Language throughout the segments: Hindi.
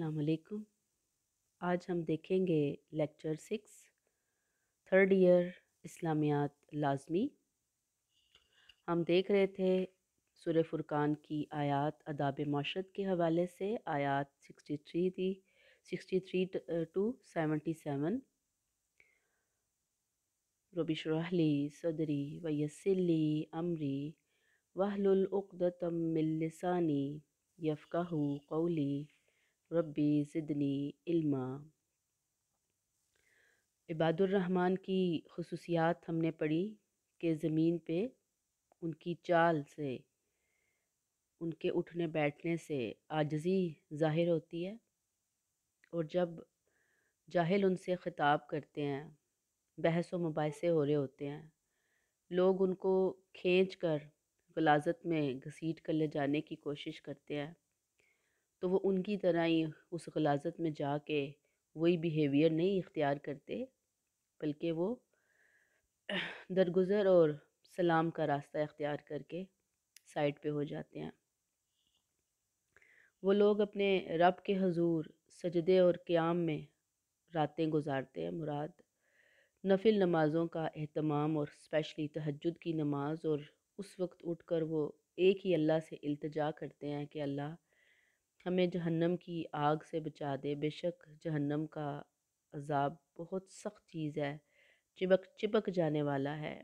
असलकुम आज हम देखेंगे लेक्चर सिक्स थर्ड ईयर इस्लामियात लाजमी हम देख रहे थे सुर फुरकान की आयात अदाब माशरत के हवाले से आयात सिक्सटी थ्री थी sixty three to seventy seven रबिशरहली सदरी वयसली अमरी वाहलुलदतम मिल्लिसानी यफ़ाहू कौली रब्बी ज़िदनी इल्मा रहमान की खसूसियात हमने पढ़ी कि ज़मीन पे उनकी चाल से उनके उठने बैठने से आजजी ज़ाहिर होती है और जब जाहिल उनसे ख़िताब करते हैं बहस व मुबासे हो रहे होते हैं लोग उनको खींच कर गलाजत में घसीट कर ले जाने की कोशिश करते हैं तो वो उनकी तरह ही उस गलाजत में जा के वही बिहेवियर नहीं इख्तियार करते बल्कि वो दरगुजर और सलाम का रास्ता इख्तियार करके साइड पे हो जाते हैं वो लोग अपने रब के हजूर सजदे और क़्याम में रातें गुजारते हैं मुराद नफिल नमाज़ों का अहतमाम और स्पेशली तहजद की नमाज और उस वक्त उठकर वो एक ही अल्लाह से अल्तजा करते हैं कि अल्लाह हमें जहन्नम की आग से बचा दे बेशक जहन्नम का अजाब बहुत सख्त चीज़ है चिपक चिपक जाने वाला है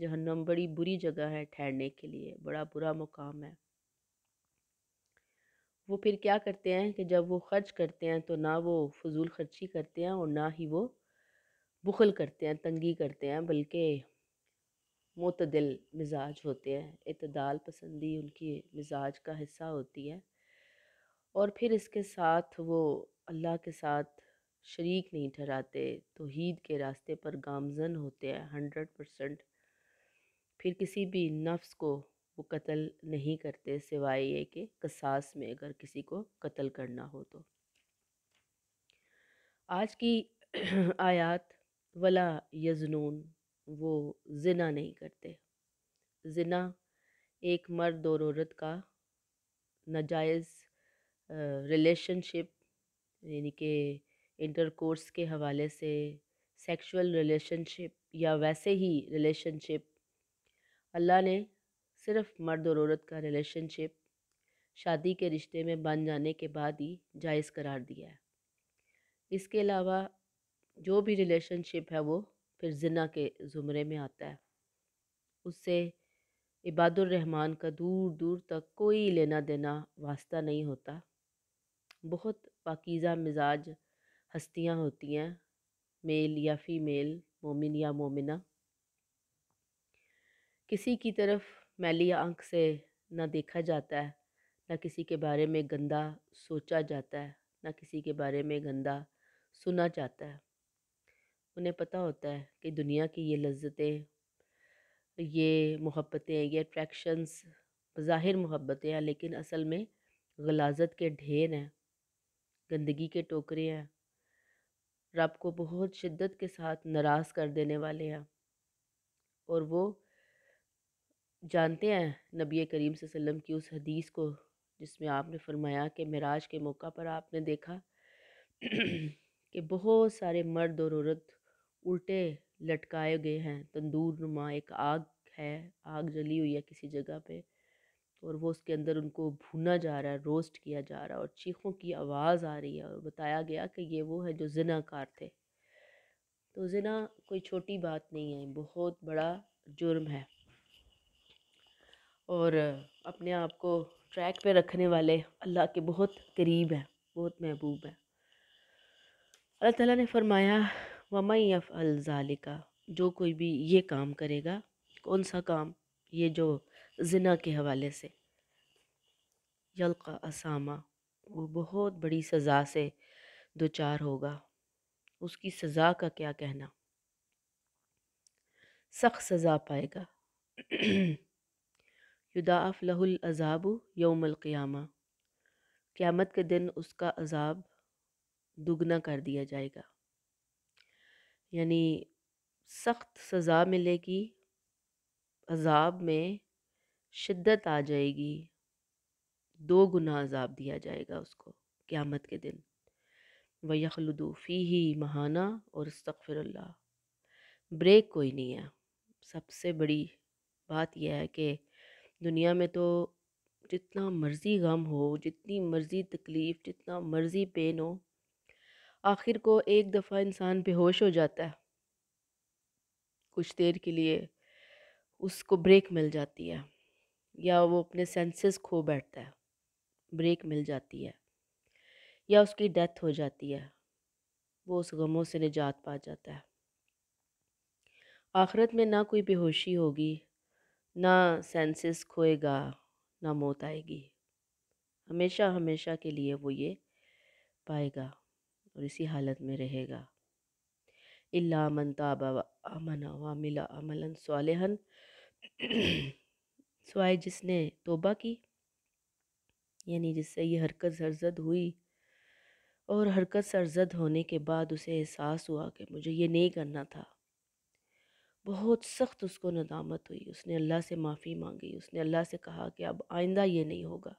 जहन्नम बड़ी बुरी जगह है ठहरने के लिए बड़ा बुरा मुकाम है वो फिर क्या करते हैं कि जब वो खर्च करते हैं तो ना वो फजूल खर्ची करते हैं और ना ही वो बुखल करते हैं तंगी करते हैं बल्कि मतदिल मिजाज होते हैं इतदाल पसंदी उनकी मिजाज का हिस्सा होती है और फिर इसके साथ वो अल्लाह के साथ शरीक नहीं ठहराते हीद के रास्ते पर गामजन होते हैं हंड्रेड परसेंट फिर किसी भी नफ्स को वो कत्ल नहीं करते सिवाय ये कि कसास में अगर किसी को कत्ल करना हो तो आज की आयात वला यजनून वो जना नहीं करते जना एक मर्द और औरत का नाजायज़ रिलेशनशिप यानी कि इंटरकोर्स के हवाले से सेक्सुअल रिलेशनशिप या वैसे ही रिलेशनशिप अल्लाह ने सिर्फ मर्द और औरत का रिलेशनशिप शादी के रिश्ते में बन जाने के बाद ही जायज़ करार दिया है इसके अलावा जो भी रिलेशनशिप है वो फिर जिना के ज़ुमरे में आता है उससे इबादुर रहमान का दूर दूर तक कोई लेना देना वास्ता नहीं होता बहुत पाकिज़ा मिजाज हस्तियाँ होती हैं मेल या फ़ीमेल मोमिन या मोमिना किसी की तरफ मैली आंख से ना देखा जाता है ना किसी के बारे में गंदा सोचा जाता है ना किसी के बारे में गंदा सुना जाता है उन्हें पता होता है कि दुनिया की ये लज्जतें ये मोहब्बतें ये अट्रैक्शंस ज़ाहिर मोहब्बतें हैं लेकिन असल में गलाजत के ढेर हैं गंदगी के टोकरे हैं रब को बहुत शिद्दत के साथ नाराज़ कर देने वाले हैं और वो जानते हैं नबी करीम वसल्लम की उस हदीस को जिसमें आपने फरमाया कि मराज के मौका पर आपने देखा कि बहुत सारे मर्द और औरत उल्टे लटकाए गए हैं तंदूर नुमा एक आग है आग जली हुई है किसी जगह पे और वो उसके अंदर उनको भुना जा रहा है रोस्ट किया जा रहा है और चीखों की आवाज़ आ रही है और बताया गया कि ये वो है जो जनाकार थे तो जना कोई छोटी बात नहीं है बहुत बड़ा जुर्म है और अपने आप को ट्रैक पे रखने वाले अल्लाह के बहुत करीब हैं बहुत महबूब हैं अल्लाह ताला ने फरमाया वमई अफ़ अलजालिका जो कोई भी ये काम करेगा कौन सा काम ये जो जना के हवाले से यलका असामा वो बहुत बड़ी सज़ा से दो चार होगा उसकी सज़ा का क्या कहना सख्त सज़ा पाएगा युदाफ लहुल अजाब यौमल क़ियामा क़्यामत के दिन उसका अजाब दुगना कर दिया जाएगा यानी सख्त सज़ा मिलेगी अजाब में शिद्दत आ जाएगी दो गुना अजाब दिया जाएगा उसको क़्यामत के दिन यखलुदूफी ही महाना और इस्तफ़िरल्ला ब्रेक कोई नहीं है सबसे बड़ी बात यह है कि दुनिया में तो जितना मर्ज़ी गम हो जितनी मर्ज़ी तकलीफ़ जितना मर्ज़ी पेन हो आखिर को एक दफ़ा इंसान बेहोश हो जाता है कुछ देर के लिए उसको ब्रेक मिल जाती है या वो अपने सेंसेस खो बैठता है ब्रेक मिल जाती है या उसकी डेथ हो जाती है वो उस गमों से निजात पा जाता है आखरत में ना कोई बेहोशी होगी ना सेंसेस खोएगा ना मौत आएगी हमेशा हमेशा के लिए वो ये पाएगा और इसी हालत में रहेगा इल्ला मन ताबा अमन वामिला अमलन सालहन स्वाय जिसने तोबा की यानी जिससे ये हरकत सरजद हुई और हरकत सरजद होने के बाद उसे एहसास हुआ कि मुझे ये नहीं करना था बहुत सख्त उसको नदामत हुई उसने अल्लाह से माफ़ी मांगी उसने अल्लाह से कहा कि अब आइंदा ये नहीं होगा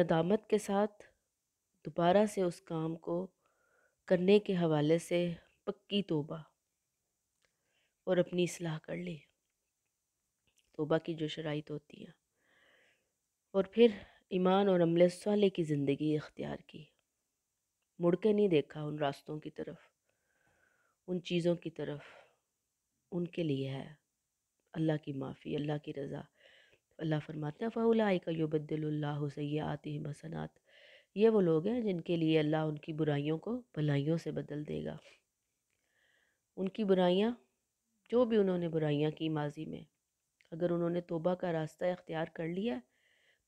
नदामत के साथ दोबारा से उस काम को करने के हवाले से पक्की तोबा और अपनी इसलाह कर ली तोबा की जो शराइ होती है और फिर ईमान और अमले साले की ज़िंदगी इख्तियार की मुड़ के नहीं देखा उन रास्तों की तरफ उन चीज़ों की तरफ उनके लिए है अल्लाह की माफ़ी अल्लाह की रज़ा अल्लाह फरमाते हैं फ़ाउलाई का आती सयाती मसनात ये वो लोग हैं जिनके लिए अल्लाह उनकी बुराइयों को भलाइयों से बदल देगा उनकी बुराइयाँ जो भी उन्होंने बुराइयाँ की माजी में अगर उन्होंने तोबा का रास्ता इख्तियार कर लिया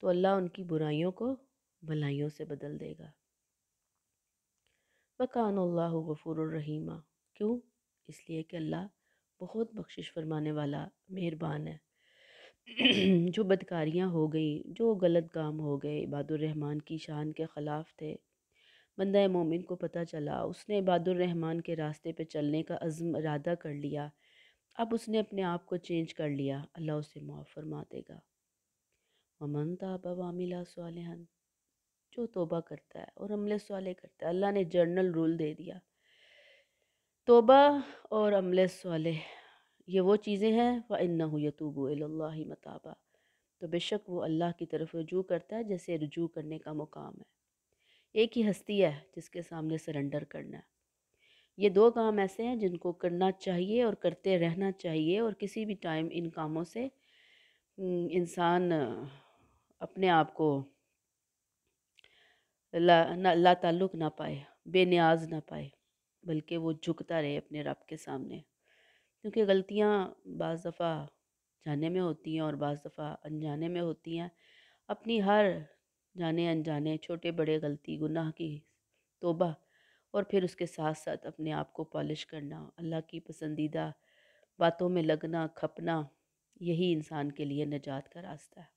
तो अल्लाह उनकी बुराइयों को भलाइयों से बदल देगा मकान अल्लाह गफ़ूररहीमा क्यों इसलिए कि अल्लाह बहुत बख्शिश फरमाने वाला मेहरबान है जो बदकारियाँ हो गई जो गलत काम हो गए इबादुररहमान की शान के ख़िलाफ़ थे बंदा मोमिन को पता चला उसने इबादुररहमान के रास्ते पर चलने का अज़म इरादा कर लिया अब उसने अपने आप को चेंज कर लिया अल्लाह उसे मुआफ़ फरमा देगा ममन ताबा सालहन जो तोबा करता है और अमले साल करता है अल्लाह ने जर्नल रूल दे दिया तोबा और अमले साल ये वो चीज़ें हैं व इन्ना यतूबो मताबा तो बेशक वो अल्लाह की तरफ रजू करता है जैसे रजू करने का मुकाम है एक ही हस्ती है जिसके सामने सरेंडर करना है ये दो काम ऐसे हैं जिनको करना चाहिए और करते रहना चाहिए और किसी भी टाइम इन कामों से हम्म, इंसान अपने आप को ला ला ताल्लुक ना पाए बेनियाज ना पाए बल्कि वो झुकता रहे अपने रब के सामने क्योंकि गलतियाँ बज़ दफ़ा जाने में होती हैं और बज़ दफ़ा अनजाने में होती हैं अपनी हर जाने अनजाने छोटे बड़े गलती गुनाह की तोबा और फिर उसके साथ साथ अपने आप को पॉलिश करना अल्लाह की पसंदीदा बातों में लगना खपना यही इंसान के लिए निजात का रास्ता है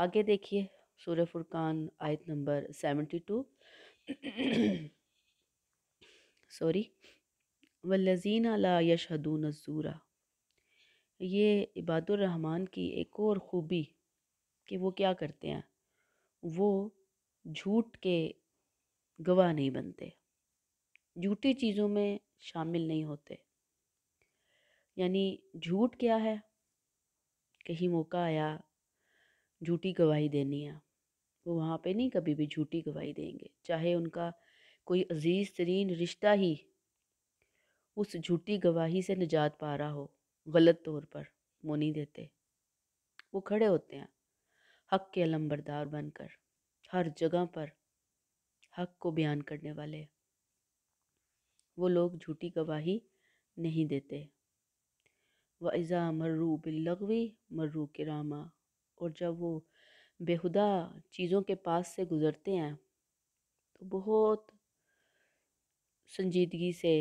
आगे देखिए सूर्य फुरकान आयत नंबर सेवेंटी टू सॉरी वल्लजीना अला यशहदून ज़ूरा ये इबादुररहमान की एक और ख़ूबी कि वो क्या करते हैं वो झूठ के गवाह नहीं बनते झूठी चीज़ों में शामिल नहीं होते यानी झूठ क्या है कहीं मौका आया झूठी गवाही देनी है वो वहाँ पे नहीं कभी भी झूठी गवाही देंगे चाहे उनका कोई अजीज़ तरीन रिश्ता ही उस झूठी गवाही से निजात पा रहा हो गलत तौर पर वो नहीं देते वो खड़े होते हैं हक के अलम्बरदार बनकर हर जगह पर हक को बयान करने वाले वो लोग झूठी गवाही नहीं देते व इज़ा मर्रू बिल्लगवी मर्रू करामा और जब वो बेहुदा चीज़ों के पास से गुज़रते हैं तो बहुत संजीदगी से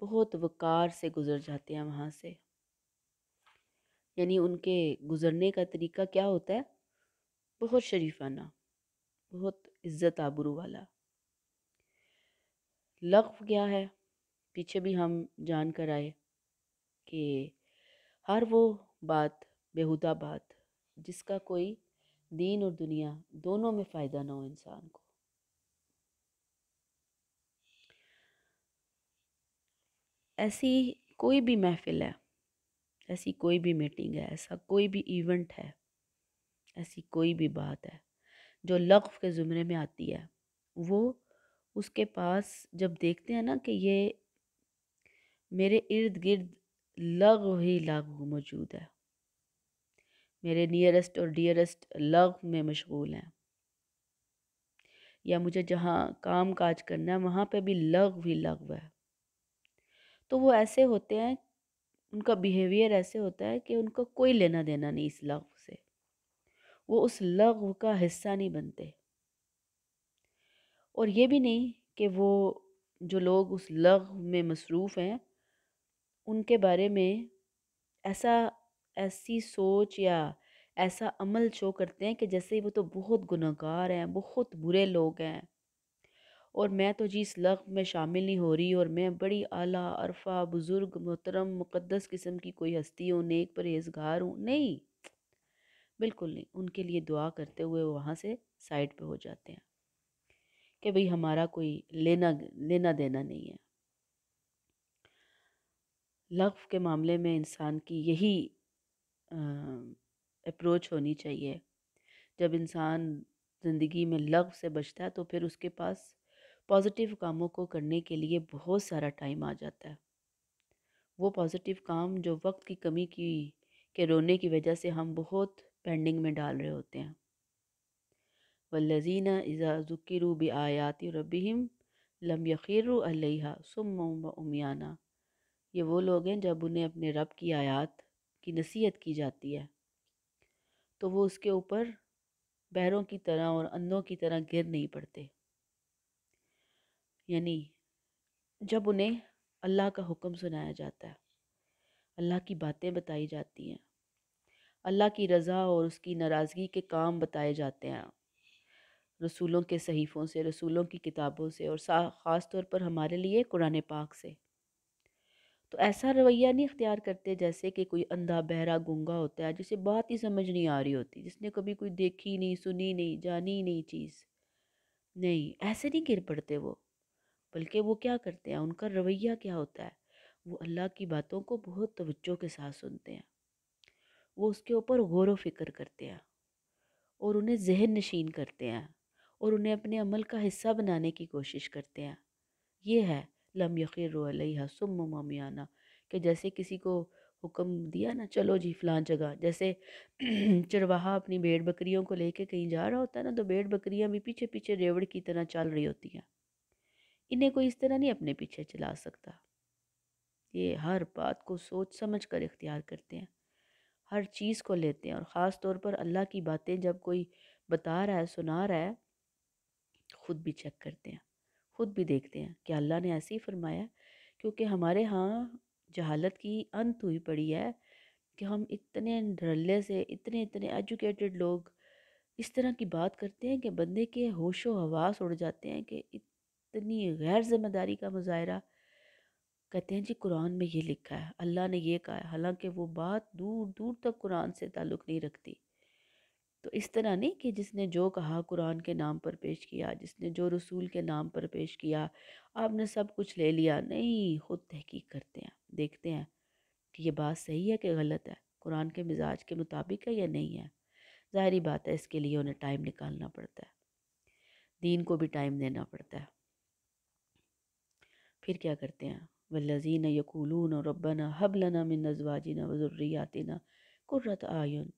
बहुत वक़ार से गुज़र जाते हैं वहाँ से यानी उनके गुज़रने का तरीका क्या होता है बहुत शरीफाना बहुत इज़्ज़त आबरू वाला लख्व क्या है पीछे भी हम जान कर आए कि हर वो बात बेहुदा बात जिसका कोई दीन और दुनिया दोनों में फ़ायदा ना हो इंसान को ऐसी कोई भी महफिल है ऐसी कोई भी मीटिंग है ऐसा कोई भी इवेंट है ऐसी कोई भी बात है जो लख्व के ज़ुमरे में आती है वो उसके पास जब देखते हैं ना कि ये मेरे इर्द गिर्द लग ही लग मौजूद है मेरे नियरेस्ट और डियरेस्ट लग में मशगूल हैं या मुझे जहाँ काम काज करना है वहाँ पे भी लग ही लग है तो वो ऐसे होते हैं उनका बिहेवियर ऐसे होता है कि उनको कोई लेना देना नहीं इस लफ्व से वो उस लग का हिस्सा नहीं बनते और ये भी नहीं कि वो जो लोग उस लग में मसरूफ़ हैं उनके बारे में ऐसा ऐसी सोच या ऐसा अमल शो करते हैं कि जैसे वो तो बहुत गुनाकार हैं बहुत बुरे लोग हैं और मैं तो जी इस लग में शामिल नहीं हो रही और मैं बड़ी आला अरफा बुज़ुर्ग मोहतरम मुक़दस किस्म की कोई हस्ती हूँ नेक परहेजगार हूँ नहीं बिल्कुल नहीं उनके लिए दुआ करते हुए वहाँ से साइड पे हो जाते हैं कि भाई हमारा कोई लेना लेना देना नहीं है लफ के मामले में इंसान की यही अप्रोच होनी चाहिए जब इंसान ज़िंदगी में लफ से बचता है तो फिर उसके पास पॉजिटिव कामों को करने के लिए बहुत सारा टाइम आ जाता है वो पॉजिटिव काम जो वक्त की कमी की के रोने की वजह से हम बहुत पेंडिंग में डाल रहे होते हैं वल्लजीना इज़ाज़ुकर ब आयात रबीम लम यखीर अलहा सुम व उमियाना ये वो लोग हैं जब उन्हें अपने रब की आयात की नसीहत की जाती है तो वो उसके ऊपर बहरों की तरह और अंधों की तरह गिर नहीं पड़ते यानी जब उन्हें अल्लाह का हुक्म सुनाया जाता है अल्लाह की बातें बताई जाती हैं अल्लाह की रज़ा और उसकी नाराज़गी के काम बताए जाते हैं रसूलों के सहीफ़ों से रसूलों की किताबों से और ख़ास तौर पर हमारे लिए कुरान पाक से तो ऐसा रवैया नहीं अख्तियार करते जैसे कि कोई अंधा बहरा गंगा होता है जिसे बात ही समझ नहीं आ रही होती जिसने कभी कोई देखी नहीं सुनी नहीं जानी नहीं चीज़ नहीं ऐसे नहीं गिर पड़ते वो बल्कि वो क्या करते हैं उनका रवैया क्या होता है वो अल्लाह की बातों को बहुत तवज्जो के साथ सुनते हैं वो उसके ऊपर गौर व फिक्र करते हैं और उन्हें जहन नशीन करते हैं और उन्हें अपने अमल का हिस्सा बनाने की कोशिश करते हैं ये है लम यकीर अलैहा सुम कि जैसे किसी को हुक्म दिया ना चलो जी फलां जगह जैसे चरवाहा अपनी भेड़ बकरियों को लेके कहीं जा रहा होता है ना तो भेड़ बकरियाँ भी पीछे पीछे रेवड़ की तरह चल रही होती हैं इन्हें कोई इस तरह नहीं अपने पीछे चला सकता ये हर बात को सोच समझ कर इख्तियार करते हैं हर चीज़ को लेते हैं और ख़ास तौर पर अल्लाह की बातें जब कोई बता रहा है सुना रहा है ख़ुद भी चेक करते हैं ख़ुद भी देखते हैं कि अल्लाह ने ऐसे ही फरमाया क्योंकि हमारे यहाँ जहालत की अंत हुई पड़ी है कि हम इतने धड़ल्ले से इतने इतने एजुकेटेड लोग इस तरह की बात करते हैं कि बंदे के होशो हवास उड़ जाते हैं कि इतनी गैर जिम्मेदारी का मुजाहरा कहते हैं जी कुरान में ये लिखा है अल्लाह ने ये कहा है हालांकि वो बात दूर दूर तक कुरान से ताल्लुक़ नहीं रखती तो इस तरह नहीं कि जिसने जो कहा कुरान के नाम पर पेश किया जिसने जो रसूल के नाम पर पेश किया आपने सब कुछ ले लिया नहीं खुद तहकीक करते हैं देखते हैं कि ये बात सही है कि गलत है कुरान के मिजाज के मुताबिक है या नहीं है ज़ाहरी बात है इसके लिए उन्हें टाइम निकालना पड़ता है दीन को भी टाइम देना पड़ता है फिर क्या करते हैं वल्लजीन यकूलून रबना हबलना मिन ना वज़ुर्रियातिना कुर्रत आयुन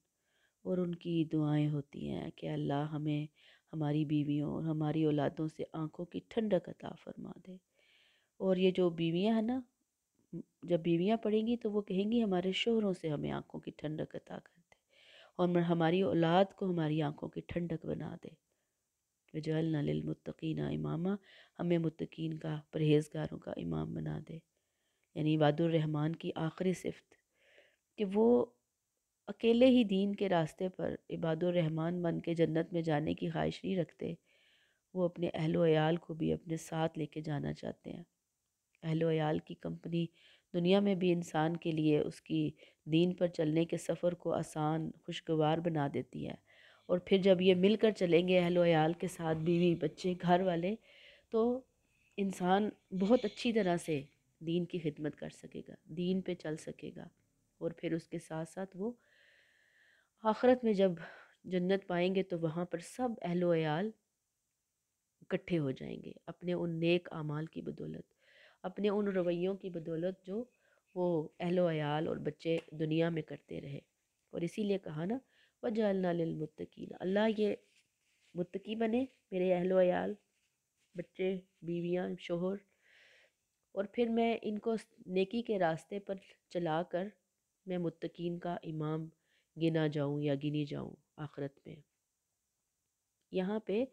और उनकी दुआएं होती हैं कि अल्लाह हमें हमारी बीवियों और हमारी औलादों से आंखों की ठंडक अता फरमा दे और ये जो बीवियां हैं ना जब बीवियां पढ़ेंगी तो वो कहेंगी हमारे शोहरों से हमें आंखों की ठंडक अता कर दे और हमारी औलाद को हमारी आंखों की ठंडक बना दे वजल लिलमुतकीना इमामा हमें मुतकीन का परहेजगारों का इमाम बना दे यानी वादुर की आखिरी सिफत कि वो अकेले ही दीन के रास्ते पर रहमान बन के जन्नत में जाने की ख्वाहिश नहीं रखते वो अपने अहलो अयाल को भी अपने साथ लेके जाना चाहते हैं अहलो अयाल की कंपनी दुनिया में भी इंसान के लिए उसकी दीन पर चलने के सफ़र को आसान खुशगवार बना देती है और फिर जब ये मिलकर चलेंगे अहलो अयाल के साथ बीवी बच्चे घर वाले तो इंसान बहुत अच्छी तरह से दीन की खिदमत कर सकेगा दीन पे चल सकेगा और फिर उसके साथ साथ वो आखरत में जब जन्नत पाएंगे तो वहाँ पर सब अहलोयाल इकट्ठे हो जाएंगे अपने उन नेक आमाल की बदौलत अपने उन रवैयों की बदौलत जो वो अहलोयाल और बच्चे दुनिया में करते रहे और इसीलिए कहा ना वजालनामतकीन अल्लाह ये मुतकी बने मेरे अहलोयाल बच्चे बीवियाँ शोहर और फिर मैं इनको नेकी के रास्ते पर चला कर मैं मुतकीन का इमाम गिना जाऊँ या गिनी जाऊँ आखरत में यहाँ पे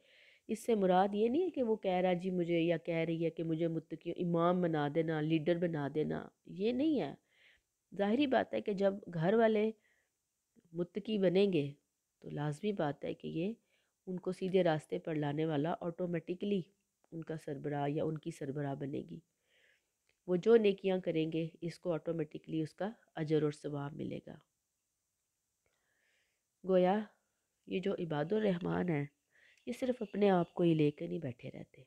इससे मुराद ये नहीं है कि वो कह रहा जी मुझे या कह रही है कि मुझे मुतकी इमाम बना देना लीडर बना देना ये नहीं है ज़ाहरी बात है कि जब घर वाले मुतकी बनेंगे तो लाजमी बात है कि ये उनको सीधे रास्ते पर लाने वाला ऑटोमेटिकली उनका सरबराह या उनकी सरबराह बनेगी वो जो नेकियां करेंगे इसको ऑटोमेटिकली उसका अजर और सवाब मिलेगा गोया ये जो रहमान हैं ये सिर्फ अपने आप को ही लेकर नहीं बैठे रहते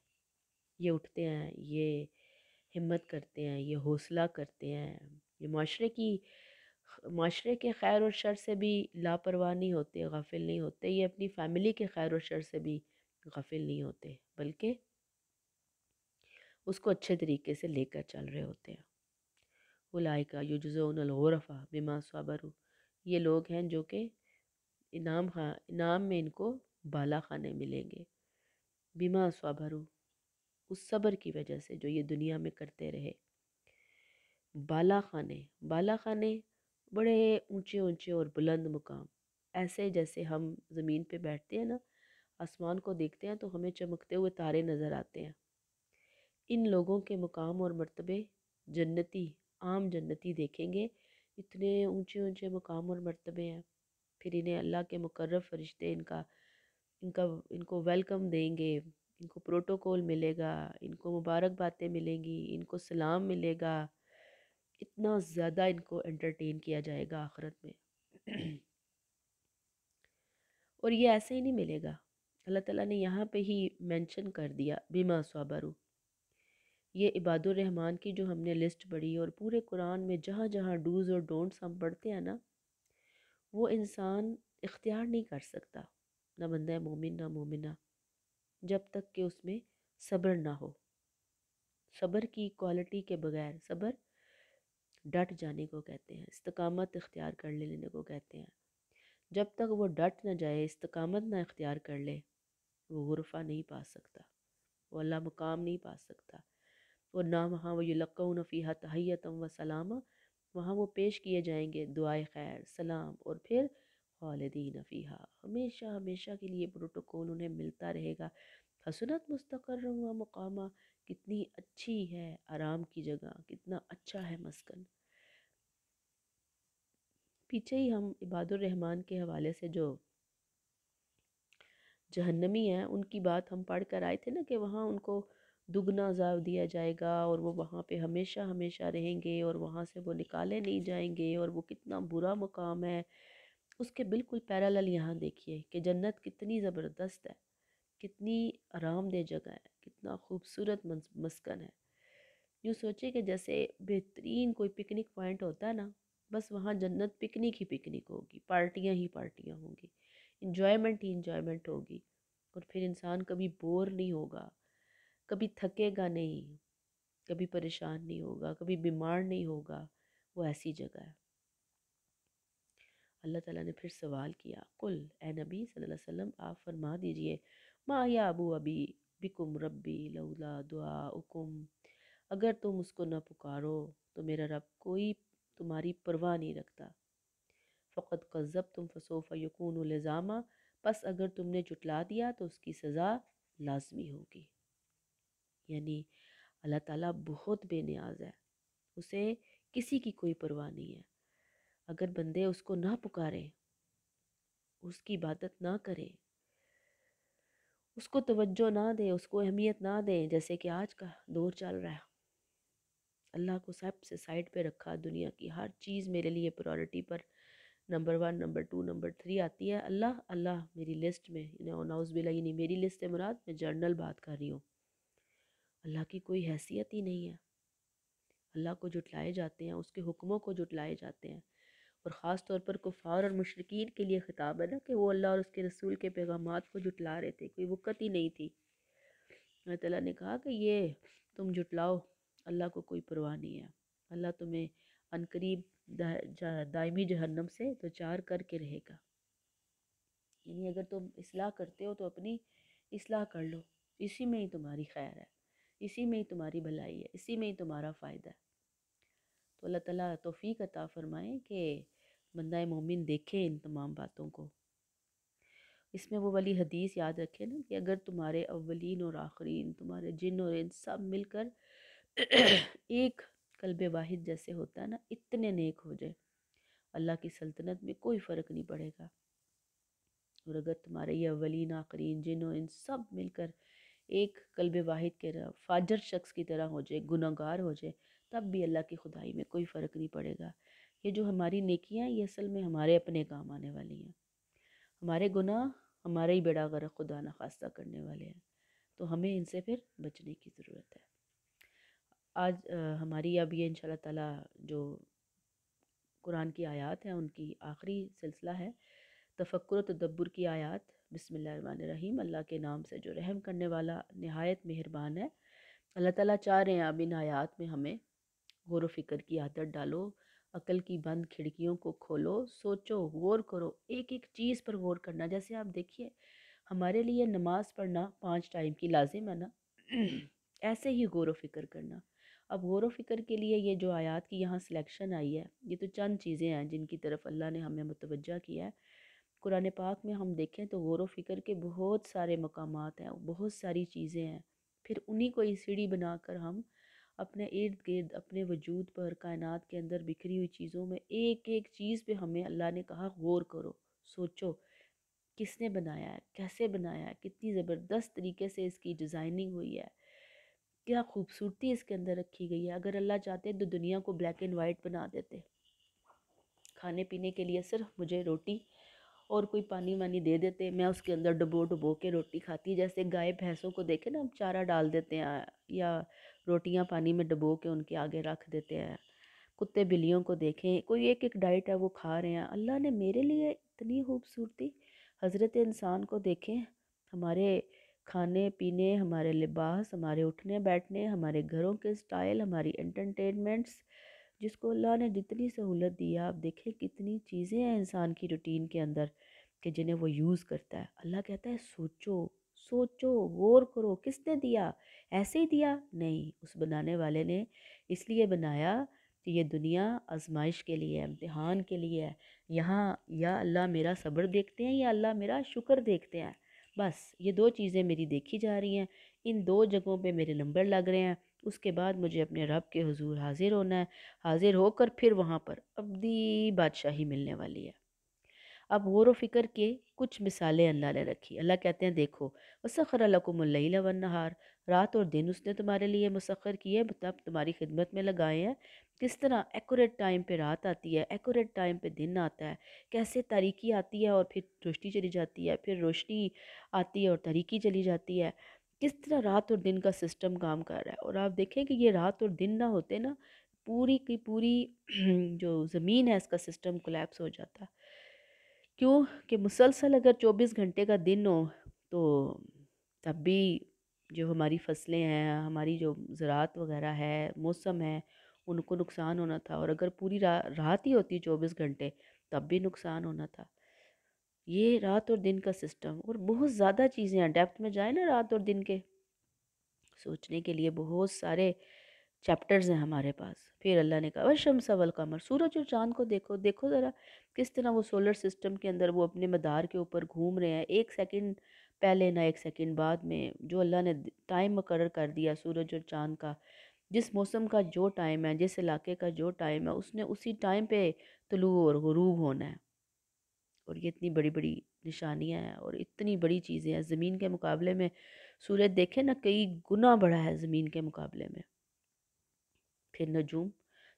ये उठते हैं ये हिम्मत करते हैं ये हौसला करते हैं ये माशरे की माशरे के खैर और शर से भी लापरवाह नहीं होते गाफिल नहीं होते ये अपनी फैमिली के खैर और शर से भी गाफिल नहीं होते बल्कि उसको अच्छे तरीके से लेकर चल रहे होते हैं उलाइका युजोनलगोरफ़ा बिमा सबर ये लोग हैं जो कि इनाम खा इनाम में इनको बाला खाने मिलेंगे बीमा स्वाभरू उस सब्र की वजह से जो ये दुनिया में करते रहे बाला खाने बाला खाने बड़े ऊंचे ऊंचे और बुलंद मुकाम ऐसे जैसे हम ज़मीन पे बैठते हैं ना आसमान को देखते हैं तो हमें चमकते हुए तारे नज़र आते हैं इन लोगों के मुकाम और मरतबे जन्नती आम जन्नती देखेंगे इतने ऊंचे ऊंचे मुकाम और मरतबे हैं फिर इन्हें अल्लाह के मुकर फ़रिश्ते इनका इनका इनको वेलकम देंगे इनको प्रोटोकॉल मिलेगा इनको मुबारकबादें मिलेंगी इनको सलाम मिलेगा इतना ज़्यादा इनको एंटरटेन किया जाएगा आखरत में और ये ऐसे ही नहीं मिलेगा अल्लाह ताला ने यहाँ पे ही मेंशन कर दिया बीमा स्वाबारू ये इबादुर रहमान की जो हमने लिस्ट पढ़ी और पूरे कुरान में जहाँ जहाँ डूज़ और डोंट्स हम पढ़ते हैं ना वो इंसान इख्तियार नहीं कर सकता ना है मोमिन ना मोमिना जब तक कि उसमें सब्र ना हो सब्र की क्वालिटी के बगैर सब्र डट जाने को कहते हैं इस्तकामत इख्तियार कर ले लेने को कहते हैं जब तक वो डट ना जाए इस्तकामत ना इख्तियार कर ले वो गुरफा नहीं पा सकता वो अल्लाह मुकाम नहीं पा सकता वो ना वहाँ वो यक्का नफ़ी हतहैतम व सलामा वहाँ वो पेश किए जाएंगे दुआए खैर सलाम और फिर खालदी फ़ीहा हमेशा हमेशा के लिए प्रोटोकॉल उन्हें मिलता रहेगा हसनत मुस्तकर हुआ मकामा कितनी अच्छी है आराम की जगह कितना अच्छा है मस्कन पीछे ही हम इबादुररहमान के हवाले से जो जहन्नमी हैं उनकी बात हम पढ़ कर आए थे ना कि वहाँ उनको दुगना अजाब दिया जाएगा और वो वहाँ पे हमेशा हमेशा रहेंगे और वहाँ से वो निकाले नहीं जाएंगे और वो कितना बुरा मुकाम है उसके बिल्कुल पैरल यहाँ देखिए कि जन्नत कितनी ज़बरदस्त है कितनी आरामदेह जगह है कितना खूबसूरत मस्कन है यूँ सोचे कि जैसे बेहतरीन कोई पिकनिक पॉइंट होता है ना बस वहाँ जन्नत पिकनिक ही पिकनिक होगी पार्टियाँ ही पार्टियाँ होंगी इन्जॉयमेंट ही इन्जॉयमेंट होगी और फिर इंसान कभी बोर नहीं होगा कभी थकेगा नहीं कभी परेशान नहीं होगा कभी बीमार नहीं होगा वो ऐसी जगह है अल्लाह ताला ने फिर सवाल किया कुल ए नबी सल्लल्लाहु अलैहि वसल्लम आप फरमा दीजिए माँ या अबू अबी बिकुम रब्बी लौला दुआ उकुम अगर तुम उसको ना पुकारो तो मेरा रब कोई तुम्हारी परवाह नहीं रखता फ़कत कज़ब तुम फसोफ़ा यकून लज़ामा बस अगर तुमने जुटला दिया तो उसकी सज़ा लाजमी होगी यानी अल्लाह ताला बहुत बेनियाज है उसे किसी की कोई परवाह नहीं है अगर बंदे उसको ना पुकारें उसकी इबादत ना करें उसको तवज्जो ना दें उसको अहमियत ना दें जैसे कि आज का दौर चल रहा है अल्लाह को सबसे साइड पे रखा दुनिया की हर चीज़ मेरे लिए प्रायोरिटी पर number one number two number three आती है अल्लाह अल्लाह मेरी लिस्ट में नौज़बिला यानी मेरी लिस्ट से मुराद मैं जर्नल बात कर रही हूँ अल्लाह की कोई हैसियत ही नहीं है अल्लाह को जुटलाए जाते हैं उसके हुक्मों को जुटलाए जाते हैं और ख़ास तौर पर कुफ़ार और मशरकिन के लिए ख़िताब है ना कि वो अल्लाह और उसके रसूल के पैगाम को जुटला रहे थे कोई वक़्त ही नहीं थी अल्लाह तला ने कहा कि ये तुम जुटलाओ अल्लाह को कोई परवाह नहीं है अल्लाह तुम्हें अनकरीब दा, दायमी जहन्नम से तो चार करके रहेगा यानी अगर तुम इसलाह करते हो तो अपनी इसलाह कर लो इसी में ही तुम्हारी खैर है इसी में ही तुम्हारी भलाई है इसी में ही तुम्हारा फ़ायदा है तो अल्लाह ताला तोफ़ीक अता फ़रमाए कि बंदा मोमिन देखे इन तमाम बातों को इसमें वो वाली हदीस याद रखे ना कि अगर तुम्हारे अवलिन और आखरीन तुम्हारे जिन और इन सब मिलकर एक कल्ब वाहिद जैसे होता है ना इतने नेक हो जाए अल्लाह की सल्तनत में कोई फ़र्क नहीं पड़ेगा और अगर तुम्हारे ये अवलिन आखरीन जिन और इन सब मिलकर एक कल वाहिद के फाजर शख्स की तरह हो जाए गुनागार हो जाए तब भी अल्लाह की खुदाई में कोई फ़र्क नहीं पड़ेगा ये जो हमारी नेकियाँ ये असल में हमारे अपने काम आने वाली हैं हमारे गुनाह हमारे ही बेड़ा गर्क खुदा नखास्ता करने वाले हैं तो हमें इनसे फिर बचने की ज़रूरत है आज आ, हमारी अब ये इन ताला जो कुरान की आयात हैं उनकी आखिरी सिलसिला है तफक्र तदब्बर की आयात बसमीम अल्लाह के नाम से जो रहम करने वाला नहायत मेहरबान है अल्लाह ताला चाह रहे हैं अब इन आयात में हमें गौर फिक्र की आदत डालो अकल की बंद खिड़कियों को खोलो सोचो गौर करो एक एक चीज़ पर गौर करना जैसे आप देखिए हमारे लिए नमाज़ पढ़ना पाँच टाइम की लाजिम है ना ऐसे ही गौर फिक्र करना अब गौर फिक्र के लिए ये जो आयात की यहाँ सिलेक्शन आई है ये तो चंद चीज़ें हैं जिनकी तरफ अल्लाह ने हमें मुतवजा किया है कुरान पाक में हम देखें तो गौर फ़िक्र के बहुत सारे मकाम हैं बहुत सारी चीज़ें हैं फिर उन्हीं को ही सीढ़ी बनाकर हम अपने इर्द गिर्द अपने वजूद पर कायनात के अंदर बिखरी हुई चीज़ों में एक एक चीज़ पे हमें अल्लाह ने कहा गौर करो सोचो किसने बनाया है कैसे बनाया है कितनी ज़बरदस्त तरीके से इसकी डिज़ाइनिंग हुई है क्या खूबसूरती इसके अंदर रखी गई है अगर अल्लाह चाहते तो दुनिया को ब्लैक एंड वाइट बना देते खाने पीने के लिए सिर्फ मुझे रोटी और कोई पानी वानी दे देते मैं उसके अंदर डुबो डुबो के रोटी खाती जैसे गाय भैंसों को देखे ना हम चारा डाल देते हैं या रोटियां पानी में डुबो के उनके आगे रख देते हैं कुत्ते बिल्लियों को देखें कोई एक एक डाइट है वो खा रहे हैं अल्लाह ने मेरे लिए इतनी खूबसूरती हज़रत इंसान को देखें हमारे खाने पीने हमारे लिबास हमारे उठने बैठने हमारे घरों के स्टाइल हमारी एंटरटेनमेंट्स जिसको अल्लाह ने जितनी सहूलत दी है आप देखें कितनी चीज़ें हैं इंसान की रूटीन के अंदर कि जिन्हें वो यूज़ करता है अल्लाह कहता है सोचो सोचो गौर करो किसने दिया ऐसे ही दिया नहीं उस बनाने वाले ने इसलिए बनाया कि ये दुनिया आजमाइश के लिए है इम्तहान के लिए है यहाँ या अल्लाह मेरा सब्र देखते हैं या अल्लाह मेरा शुक्र देखते हैं बस ये दो चीज़ें मेरी देखी जा रही हैं इन दो जगहों पे मेरे नंबर लग रहे हैं उसके बाद मुझे अपने रब के हुजूर हाजिर होना है हाजिर होकर फिर वहाँ पर अबदी बादशाही मिलने वाली है अब गौर फिक्र के कुछ मिसालें अल्लाह ने रखी अल्लाह कहते हैं देखो वसखर लकुमल्ल वनहार रात और दिन उसने तुम्हारे लिए मुसखर किए तब तुम्हारी खिदमत में लगाए हैं किस तरह एक्यूरेट टाइम पे रात आती है एक्यूरेट टाइम पे दिन आता है कैसे तारीकी आती है और फिर रोशनी चली जाती है फिर रोशनी आती है और तारीकी चली जाती है किस तरह रात और दिन का सिस्टम काम कर रहा है और आप देखें कि ये रात और दिन ना होते ना पूरी की पूरी जो ज़मीन है इसका सिस्टम कोलेप्स हो जाता क्यों कि मुसलसल अगर 24 घंटे का दिन हो तो तब भी जो हमारी फसलें हैं हमारी जो ज़रात वगैरह है मौसम है उनको नुकसान होना था और अगर पूरी रा, रात ही होती चौबीस घंटे तब भी नुकसान होना था ये रात और दिन का सिस्टम और बहुत ज़्यादा चीज़ें हैं डेप्थ में जाए ना रात और दिन के सोचने के लिए बहुत सारे चैप्टर्स हैं हमारे पास फिर अल्लाह ने कहा वह सवल कमर सूरज और चांद को देखो देखो ज़रा किस तरह वो सोलर सिस्टम के अंदर वो अपने मदार के ऊपर घूम रहे हैं एक सेकंड पहले ना एक सेकंड बाद में जो अल्लाह ने टाइम मुकर कर दिया सूरज और चांद का जिस मौसम का जो टाइम है जिस इलाके का जो टाइम है उसने उसी टाइम पे तलु और गरूब होना है और ये इतनी बड़ी बड़ी निशानियाँ हैं और इतनी बड़ी चीज़ें हैं ज़मीन के मुकाबले में सूरज देखे ना कई गुना बड़ा है ज़मीन के मुकाबले में फिर नजूम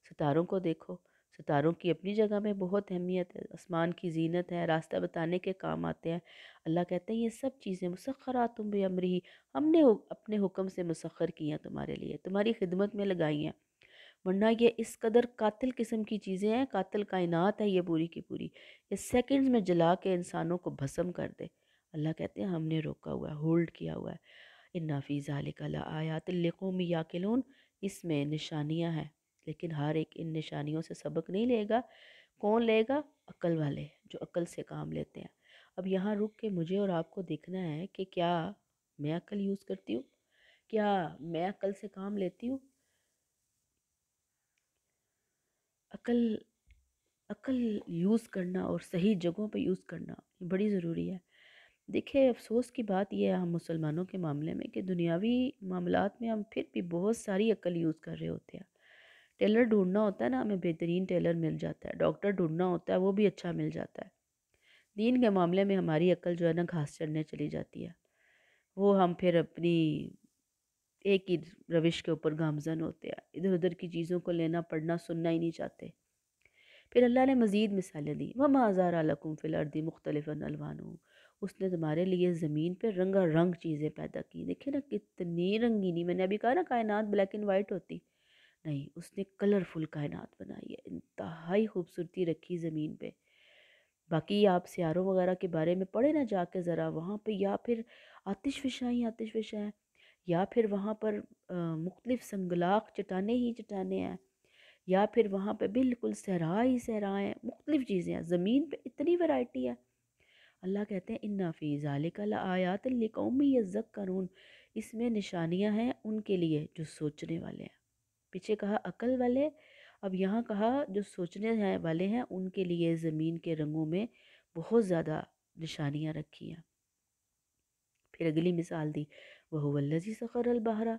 सितारों को देखो सितारों की अपनी जगह में बहुत अहमियत है आसमान की जीनत है रास्ता बताने के काम आते हैं अल्लाह कहते हैं ये सब चीज़ें आ तुम भी अमरी हमने अपने हुक्म से मुसखर किया तुम्हारे लिए तुम्हारी खिदमत में लगाई हैं वरना ये इस कदर कातिल किस्म की चीज़ें हैं कातिल कायनात है ये पूरी की पूरी ये सेकंड्स में जला के इंसानों को भस्म कर दे अल्लाह कहते हैं हमने रोका हुआ है होल्ड किया हुआ है इन नाफीज़ आयात लक़ौमी याकिलून इसमें निशानियाँ हैं लेकिन हर एक इन निशानियों से सबक नहीं लेगा कौन लेगा अक्ल वाले जो अक्ल से काम लेते हैं अब यहाँ रुक के मुझे और आपको देखना है कि क्या मैं अक्ल यूज़ करती हूँ क्या मैं अक्ल से काम लेती हूँ अकल अकल यूज़ करना और सही जगहों पर यूज़ करना बड़ी ज़रूरी है देखिए अफसोस की बात यह है हम मुसलमानों के मामले में कि दुनियावी मामला में हम फिर भी बहुत सारी अकल यूज़ कर रहे होते हैं टेलर ढूंढना होता है ना हमें बेहतरीन टेलर मिल जाता है डॉक्टर ढूंढना होता है वो भी अच्छा मिल जाता है दीन के मामले में हमारी अकल जो है ना घास चढ़ने चली जाती है वो हम फिर अपनी एक ही रविश के ऊपर गामजन होते हैं इधर उधर की चीज़ों को लेना पढ़ना सुनना ही नहीं चाहते फिर अल्लाह ने मज़ीद मिसालें दी वमा आज़ार अलकुम फ़िलर्दी मुख्तलिफ़लवानों उसने तुम्हारे लिए ज़मीन पर रंगा रंग चीज़ें पैदा की देखिए ना कितनी रंगीनी मैंने अभी कहा ना कायनात ब्लैक एंड वाइट होती नहीं उसने कलरफुल कायनात बनाई है इंतहाई खूबसूरती रखी ज़मीन पर बाकी आप सियारों वगैरह के बारे में पढ़े ना जाके ज़रा वहाँ पर या फिर आतिश फिशाएँ आतिश फिशाएँ या फिर वहाँ पर मुख्तलिफ़ संगलाक चटाने ही चटाने हैं या फिर वहाँ पर बिल्कुल सहरा ही सहरा हैं मुख्तलिफ़ चीज़ें हैं ज़मीन पर इतनी वैरायटी है अल्लाह कहते हैं इन्ना फ़ीज़ आयात कौमी यज़क कानून इसमें निशानियाँ हैं उनके लिए जो सोचने वाले हैं पीछे कहा अकल वाले अब यहाँ कहा जो सोचने वाले हैं उनके लिए ज़मीन के रंगों में बहुत ज़्यादा निशानियाँ रखी हैं फिर अगली मिसाल दी वह वल्लजी सखर अलबहरा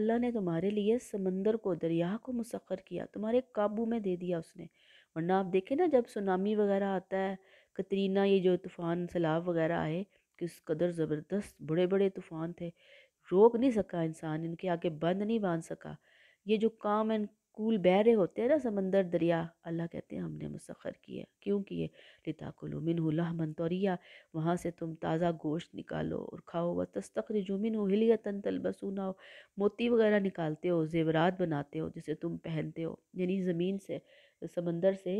अल्लाह ने तुम्हारे लिए समंदर को दरिया को मुसखर किया तुम्हारे काबू में दे दिया उसने वरना आप देखें ना जब सुनामी वगैरह आता है कतरीना ये जो तूफ़ान सैलाब वगैरह आए किस कदर ज़बरदस्त बड़े बड़े तूफ़ान थे रोक नहीं सका इंसान इनके आगे बंद नहीं बांध सका ये जो काम एंड कूल बह रहे होते हैं ना समंदर दरिया अल्लाह कहते हैं हमने मुसखर किया क्यों किए लिताकुलु मिन लहमन तोरिया वहाँ से तुम ताज़ा गोश्त निकालो और खाओ व तस्तखर जुमिन हो हिलिया तन तलबसूना हो मोती वगैरह निकालते हो जेवरात बनाते हो जिसे तुम पहनते हो यानी ज़मीन से समंदर से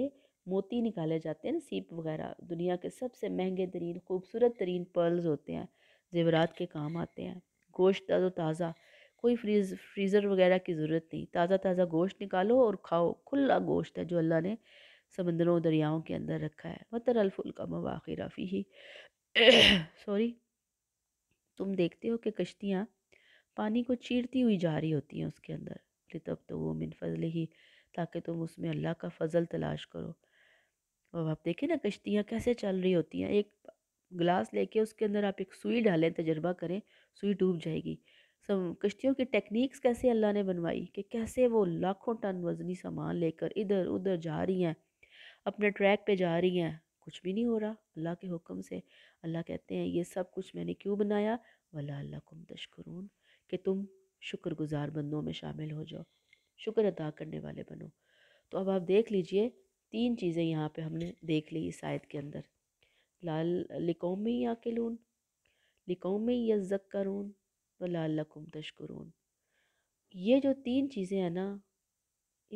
मोती निकाले जाते हैं ना सीप वगैरह दुनिया के सबसे महंगे तरीन खूबसूरत तरीन पर्ल्स होते हैं जेवरात के काम आते हैं गोश्त तो ताज़ा कोई फ्रीज फ्रीज़र वगैरह की ज़रूरत नहीं ताज़ा ताज़ा गोश्त निकालो और खाओ खुला गोश्त है जो अल्लाह ने समंदरों दरियाओं के अंदर रखा है मतरलफुल का मवाक़ रफ़ी ही सॉरी तुम देखते हो कि कश्तियाँ पानी को चीरती हुई जा रही होती हैं उसके अंदर तब तो वो मिन फजल ही ताकि तुम उसमें अल्लाह का फ़जल तलाश करो और आप देखें ना कश्तियाँ कैसे चल रही होती हैं एक गिलास लेके उसके अंदर आप एक सुई डालें तजर्बा करें सुई डूब जाएगी कश्तियों की टेक्निक्स कैसे अल्लाह ने बनवाई कि कैसे वो लाखों टन वजनी सामान लेकर इधर उधर जा रही हैं अपने ट्रैक पे जा रही हैं कुछ भी नहीं हो रहा अल्लाह के हुक्म से अल्लाह कहते हैं ये सब कुछ मैंने क्यों बनाया वला अल्लाह कुम तशकरून कि तुम शुक्रगुजार बंदों में शामिल हो जाओ शुक्र अदा करने वाले बनो तो अब आप देख लीजिए तीन चीज़ें यहाँ पर हमने देख ली इस आयत के अंदर लाल लिकौम में याकिलून लिकौम में यजक्करून वलाकुम तशकरून ये जो तीन चीज़ें हैं ना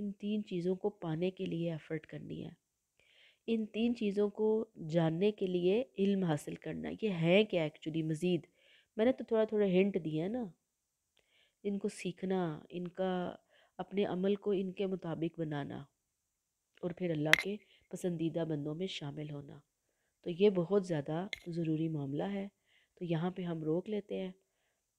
इन तीन चीज़ों को पाने के लिए एफ़र्ट करनी है इन तीन चीज़ों को जानने के लिए इल्म हासिल करना ये है क्या एक्चुअली मज़ीद मैंने तो थोड़ा थोड़ा हिंट दिया है ना इनको सीखना इनका अपने अमल को इनके मुताबिक बनाना और फिर अल्लाह के पसंदीदा बंदों में शामिल होना तो ये बहुत ज़्यादा ज़रूरी मामला है तो यहाँ पे हम रोक लेते हैं